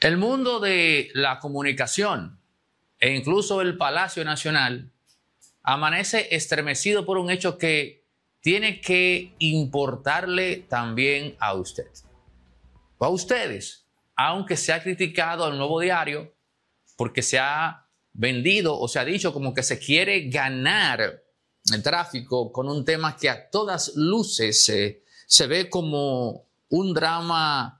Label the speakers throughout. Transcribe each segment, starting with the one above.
Speaker 1: El mundo de la comunicación e incluso el Palacio Nacional amanece estremecido por un hecho que tiene que importarle también a usted. a ustedes, aunque se ha criticado al nuevo diario porque se ha vendido o se ha dicho como que se quiere ganar el tráfico con un tema que a todas luces se ve como un drama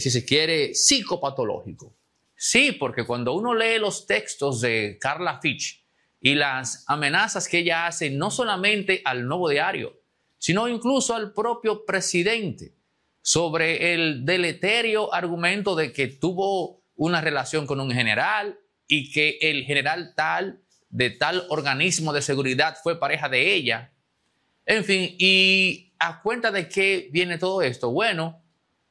Speaker 1: si se quiere, psicopatológico. Sí, porque cuando uno lee los textos de Carla Fitch y las amenazas que ella hace no solamente al nuevo diario, sino incluso al propio presidente sobre el deleterio argumento de que tuvo una relación con un general y que el general tal de tal organismo de seguridad fue pareja de ella. En fin, ¿y a cuenta de qué viene todo esto? Bueno,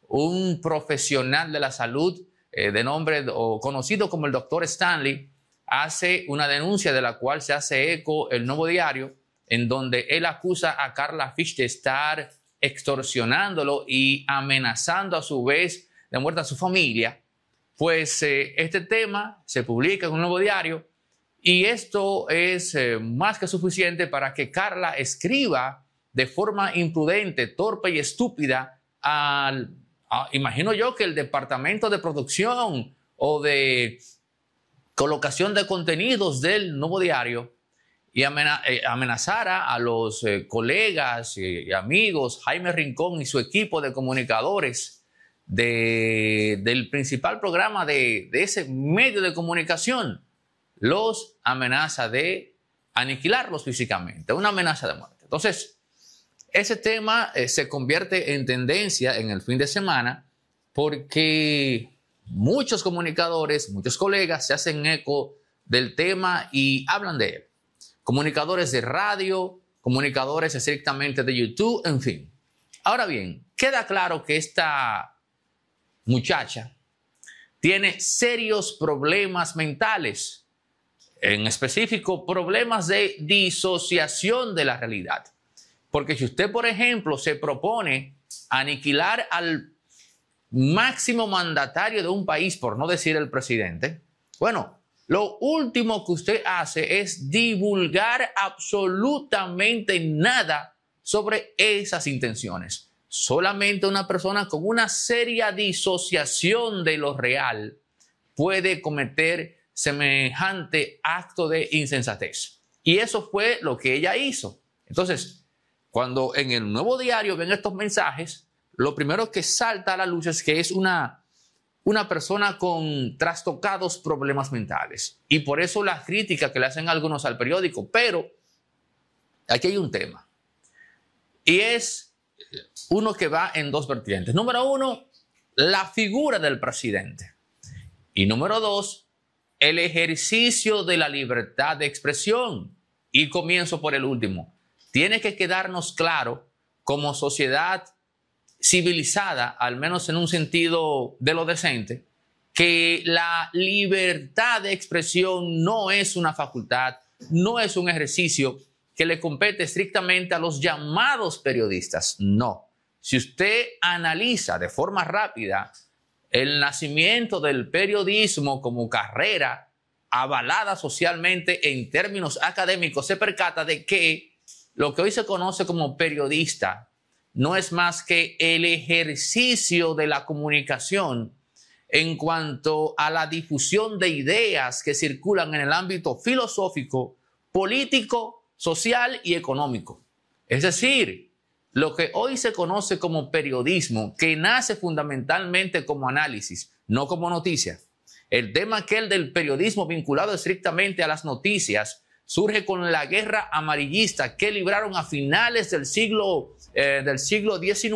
Speaker 1: un profesional de la salud eh, de nombre conocido como el doctor Stanley hace una denuncia de la cual se hace eco el nuevo diario, en donde él acusa a Carla Fish de estar extorsionándolo y amenazando a su vez de muerte a su familia. Pues eh, este tema se publica en un nuevo diario y esto es eh, más que suficiente para que Carla escriba de forma imprudente, torpe y estúpida al Ah, imagino yo que el departamento de producción o de colocación de contenidos del nuevo diario y eh, amenazara a los eh, colegas y amigos, Jaime Rincón y su equipo de comunicadores del principal programa de, de ese medio de comunicación, los amenaza de aniquilarlos físicamente, una amenaza de muerte. Entonces, ese tema eh, se convierte en tendencia en el fin de semana porque muchos comunicadores, muchos colegas se hacen eco del tema y hablan de él. Comunicadores de radio, comunicadores estrictamente de YouTube, en fin. Ahora bien, queda claro que esta muchacha tiene serios problemas mentales, en específico problemas de disociación de la realidad. Porque si usted, por ejemplo, se propone aniquilar al máximo mandatario de un país, por no decir el presidente, bueno, lo último que usted hace es divulgar absolutamente nada sobre esas intenciones. Solamente una persona con una seria disociación de lo real puede cometer semejante acto de insensatez. Y eso fue lo que ella hizo. Entonces, cuando en el nuevo diario ven estos mensajes, lo primero que salta a la luz es que es una, una persona con trastocados problemas mentales. Y por eso la crítica que le hacen algunos al periódico. Pero aquí hay un tema. Y es uno que va en dos vertientes. Número uno, la figura del presidente. Y número dos, el ejercicio de la libertad de expresión. Y comienzo por el último, tiene que quedarnos claro como sociedad civilizada, al menos en un sentido de lo decente, que la libertad de expresión no es una facultad, no es un ejercicio que le compete estrictamente a los llamados periodistas. No. Si usted analiza de forma rápida el nacimiento del periodismo como carrera avalada socialmente en términos académicos, se percata de que lo que hoy se conoce como periodista no es más que el ejercicio de la comunicación en cuanto a la difusión de ideas que circulan en el ámbito filosófico, político, social y económico. Es decir, lo que hoy se conoce como periodismo, que nace fundamentalmente como análisis, no como noticias, El tema aquel del periodismo vinculado estrictamente a las noticias surge con la guerra amarillista que libraron a finales del siglo, eh, del siglo XIX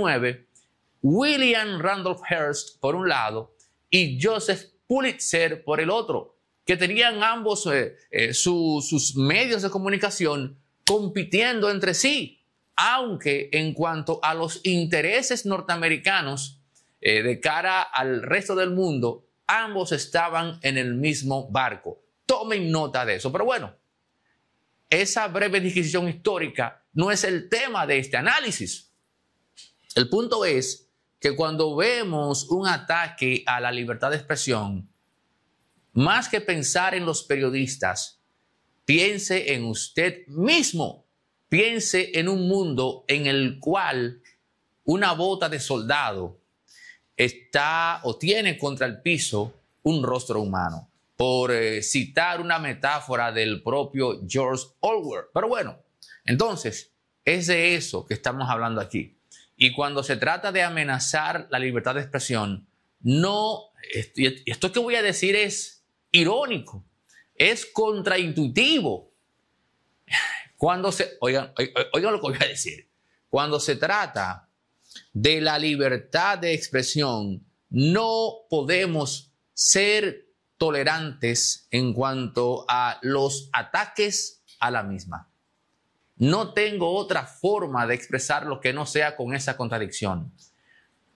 Speaker 1: William Randolph Hearst por un lado y Joseph Pulitzer por el otro, que tenían ambos eh, eh, sus medios de comunicación compitiendo entre sí, aunque en cuanto a los intereses norteamericanos de cara al resto del mundo, ambos estaban en el mismo barco. Tomen nota de eso, pero bueno, esa breve disquisición histórica no es el tema de este análisis. El punto es que cuando vemos un ataque a la libertad de expresión, más que pensar en los periodistas, piense en usted mismo, piense en un mundo en el cual una bota de soldado está o tiene contra el piso un rostro humano por eh, citar una metáfora del propio George Orwell. Pero bueno, entonces, es de eso que estamos hablando aquí. Y cuando se trata de amenazar la libertad de expresión, no, esto, esto que voy a decir es irónico, es contraintuitivo. Cuando se, oigan, oigan lo que voy a decir. Cuando se trata de la libertad de expresión, no podemos ser tolerantes en cuanto a los ataques a la misma. No tengo otra forma de expresar lo que no sea con esa contradicción.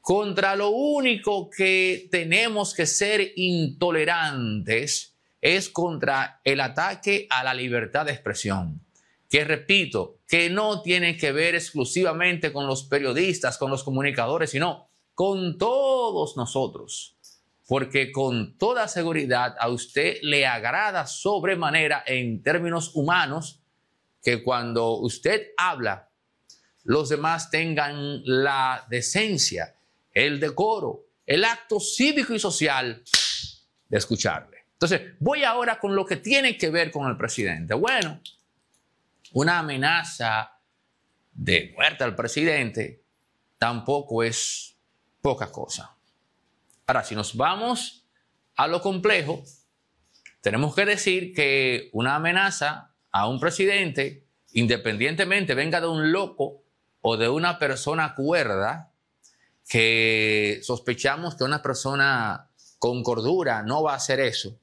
Speaker 1: Contra lo único que tenemos que ser intolerantes es contra el ataque a la libertad de expresión, que repito, que no tiene que ver exclusivamente con los periodistas, con los comunicadores, sino con todos nosotros porque con toda seguridad a usted le agrada sobremanera en términos humanos que cuando usted habla, los demás tengan la decencia, el decoro, el acto cívico y social de escucharle. Entonces, voy ahora con lo que tiene que ver con el presidente. Bueno, una amenaza de muerte al presidente tampoco es poca cosa. Ahora, si nos vamos a lo complejo, tenemos que decir que una amenaza a un presidente, independientemente venga de un loco o de una persona cuerda, que sospechamos que una persona con cordura no va a hacer eso.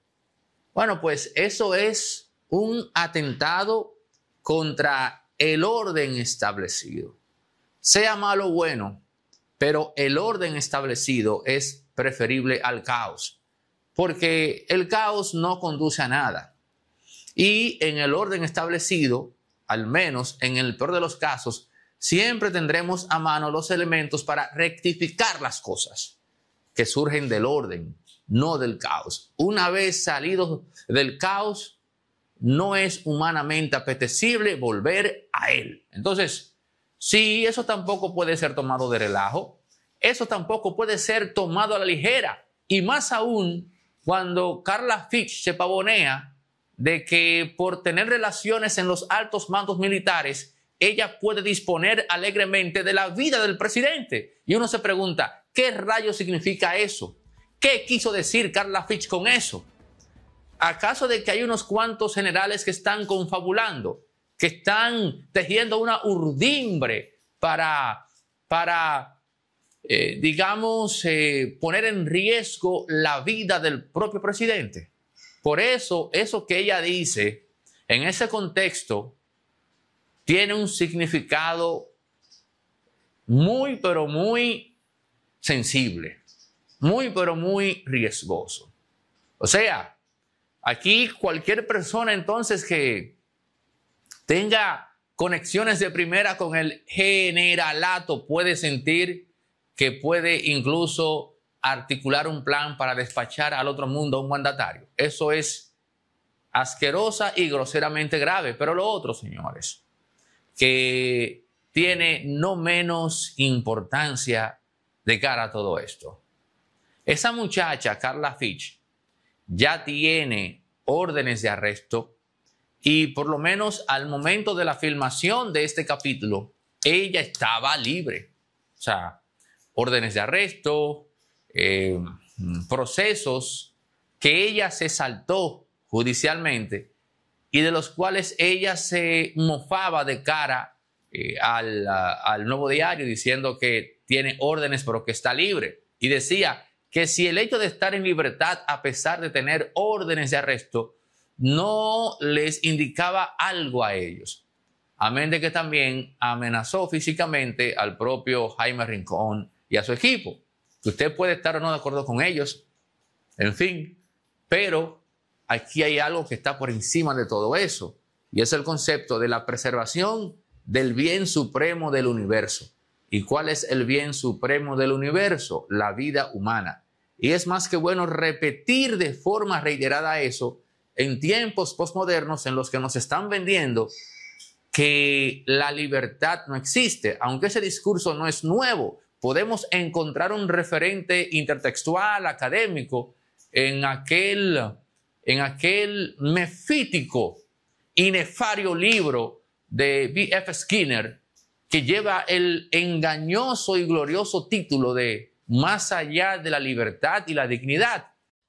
Speaker 1: Bueno, pues eso es un atentado contra el orden establecido. Sea malo o bueno, pero el orden establecido es preferible al caos, porque el caos no conduce a nada. Y en el orden establecido, al menos en el peor de los casos, siempre tendremos a mano los elementos para rectificar las cosas que surgen del orden, no del caos. Una vez salidos del caos, no es humanamente apetecible volver a él. Entonces, si eso tampoco puede ser tomado de relajo, eso tampoco puede ser tomado a la ligera. Y más aún cuando Carla Fitch se pavonea de que por tener relaciones en los altos mandos militares, ella puede disponer alegremente de la vida del presidente. Y uno se pregunta, ¿qué rayo significa eso? ¿Qué quiso decir Carla Fitch con eso? ¿Acaso de que hay unos cuantos generales que están confabulando, que están tejiendo una urdimbre para, para eh, digamos, eh, poner en riesgo la vida del propio presidente. Por eso, eso que ella dice, en ese contexto, tiene un significado muy, pero muy sensible, muy, pero muy riesgoso. O sea, aquí cualquier persona entonces que tenga conexiones de primera con el generalato puede sentir que puede incluso articular un plan para despachar al otro mundo a un mandatario. Eso es asquerosa y groseramente grave. Pero lo otro, señores, que tiene no menos importancia de cara a todo esto. Esa muchacha, Carla Fitch, ya tiene órdenes de arresto y por lo menos al momento de la filmación de este capítulo, ella estaba libre. O sea, órdenes de arresto, eh, procesos que ella se saltó judicialmente y de los cuales ella se mofaba de cara eh, al, nuevo diario diciendo que tiene órdenes pero que está libre. Y decía que si el hecho de estar en libertad a pesar de tener órdenes de arresto no les indicaba algo a ellos. Amén de que también amenazó físicamente al propio Jaime Rincón y a su equipo. Que usted puede estar o no de acuerdo con ellos, en fin, pero aquí hay algo que está por encima de todo eso, y es el concepto de la preservación del bien supremo del universo. ¿Y cuál es el bien supremo del universo? La vida humana. Y es más que bueno repetir de forma reiterada eso en tiempos posmodernos en los que nos están vendiendo que la libertad no existe, aunque ese discurso no es nuevo, podemos encontrar un referente intertextual, académico, en aquel, en aquel mefítico y nefario libro de B.F. Skinner, que lleva el engañoso y glorioso título de Más allá de la libertad y la dignidad.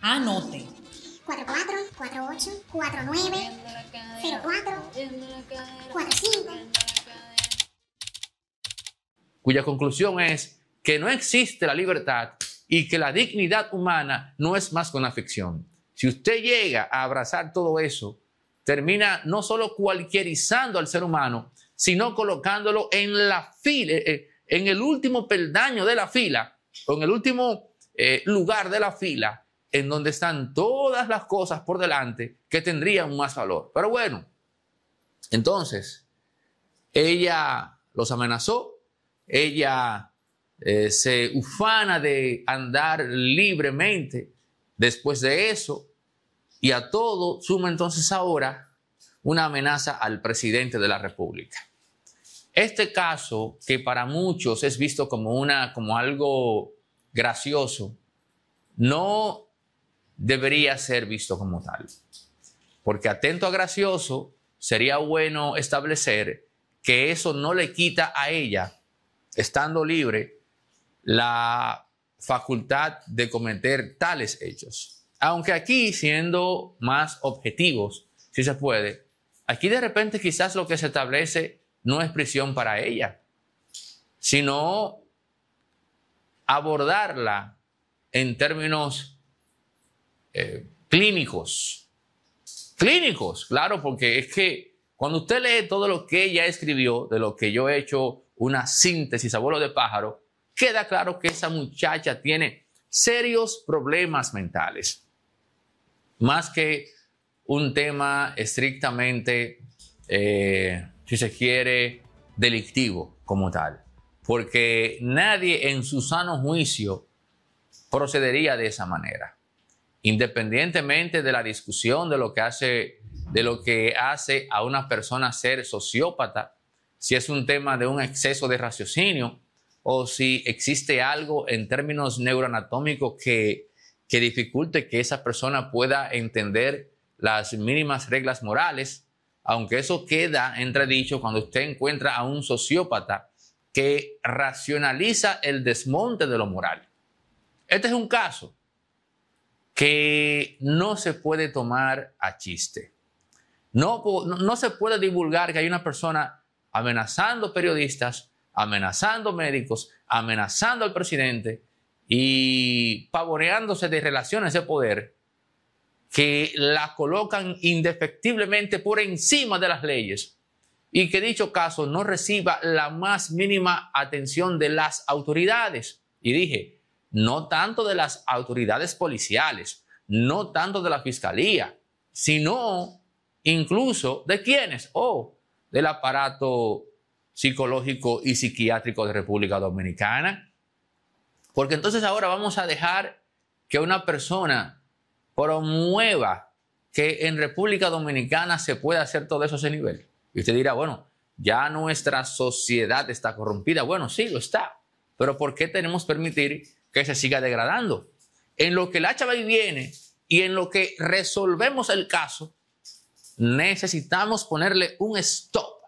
Speaker 1: Anote. 44, Cuya conclusión es que no existe la libertad y que la dignidad humana no es más que una ficción. Si usted llega a abrazar todo eso, termina no solo cualquierizando al ser humano, sino colocándolo en la fila, eh, en el último peldaño de la fila o en el último eh, lugar de la fila en donde están todas las cosas por delante que tendrían más valor. Pero bueno, entonces, ella los amenazó, ella eh, se ufana de andar libremente después de eso, y a todo suma entonces ahora una amenaza al presidente de la República. Este caso, que para muchos es visto como, una, como algo gracioso, no debería ser visto como tal. Porque atento a gracioso, sería bueno establecer que eso no le quita a ella, estando libre, la facultad de cometer tales hechos. Aunque aquí, siendo más objetivos, si se puede, aquí de repente quizás lo que se establece no es prisión para ella, sino abordarla en términos eh, clínicos. Clínicos, claro, porque es que cuando usted lee todo lo que ella escribió, de lo que yo he hecho una síntesis, a vuelo de pájaro, queda claro que esa muchacha tiene serios problemas mentales. Más que un tema estrictamente, eh, si se quiere, delictivo como tal. Porque nadie en su sano juicio procedería de esa manera independientemente de la discusión de lo que hace, de lo que hace a una persona ser sociópata, si es un tema de un exceso de raciocinio o si existe algo en términos neuroanatómicos que, que dificulte que esa persona pueda entender las mínimas reglas morales, aunque eso queda entredicho cuando usted encuentra a un sociópata que racionaliza el desmonte de lo moral. Este es un caso, que no se puede tomar a chiste. No, no, se puede divulgar que hay una persona amenazando periodistas, amenazando médicos, amenazando al presidente y pavoreándose de relaciones de poder que la colocan indefectiblemente por encima de las leyes y que dicho caso no reciba la más mínima atención de las autoridades. Y dije, no tanto de las autoridades policiales, no tanto de la fiscalía, sino incluso de quienes, o del aparato psicológico y psiquiátrico de República Dominicana. Porque entonces ahora vamos a dejar que una persona promueva que en República Dominicana se pueda hacer todo eso a ese nivel. Y usted dirá, bueno, ya nuestra sociedad está corrompida. Bueno, sí, lo está. Pero ¿por qué tenemos que permitir que se siga degradando. En lo que el y viene y en lo que resolvemos el caso, necesitamos ponerle un stop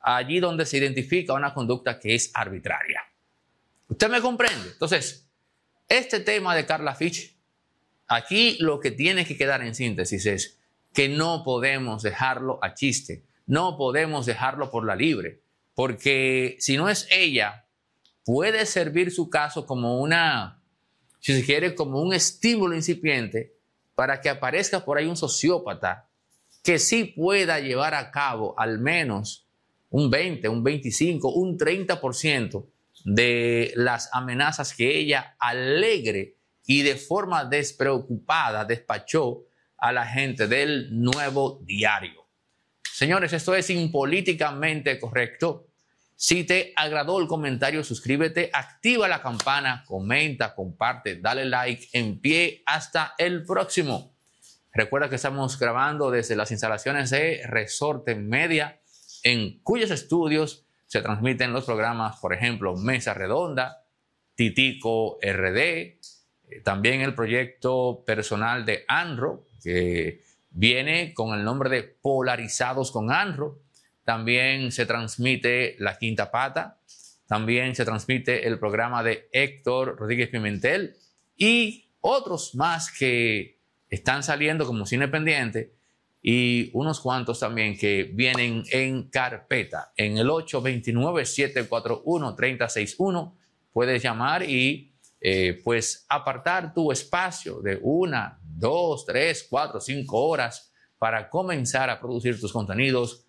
Speaker 1: allí donde se identifica una conducta que es arbitraria. ¿Usted me comprende? Entonces, este tema de Carla Fitch, aquí lo que tiene que quedar en síntesis es que no podemos dejarlo a chiste, no podemos dejarlo por la libre, porque si no es ella puede servir su caso como una, si se quiere, como un estímulo incipiente para que aparezca por ahí un sociópata que sí pueda llevar a cabo al menos un 20, un 25, un 30% de las amenazas que ella alegre y de forma despreocupada despachó a la gente del nuevo diario. Señores, esto es impolíticamente correcto. Si te agradó el comentario, suscríbete, activa la campana, comenta, comparte, dale like, en pie, hasta el próximo. Recuerda que estamos grabando desde las instalaciones de Resorte Media, en cuyos estudios se transmiten los programas, por ejemplo, Mesa Redonda, Titico RD, eh, también el proyecto personal de Anro, que viene con el nombre de Polarizados con Anro también se transmite La Quinta Pata. También se transmite el programa de Héctor Rodríguez Pimentel y otros más que están saliendo como cine pendiente y unos cuantos también que vienen en carpeta. En el 829 741 361 puedes llamar y eh, pues apartar tu espacio de una, dos, tres, cuatro, cinco horas para comenzar a producir tus contenidos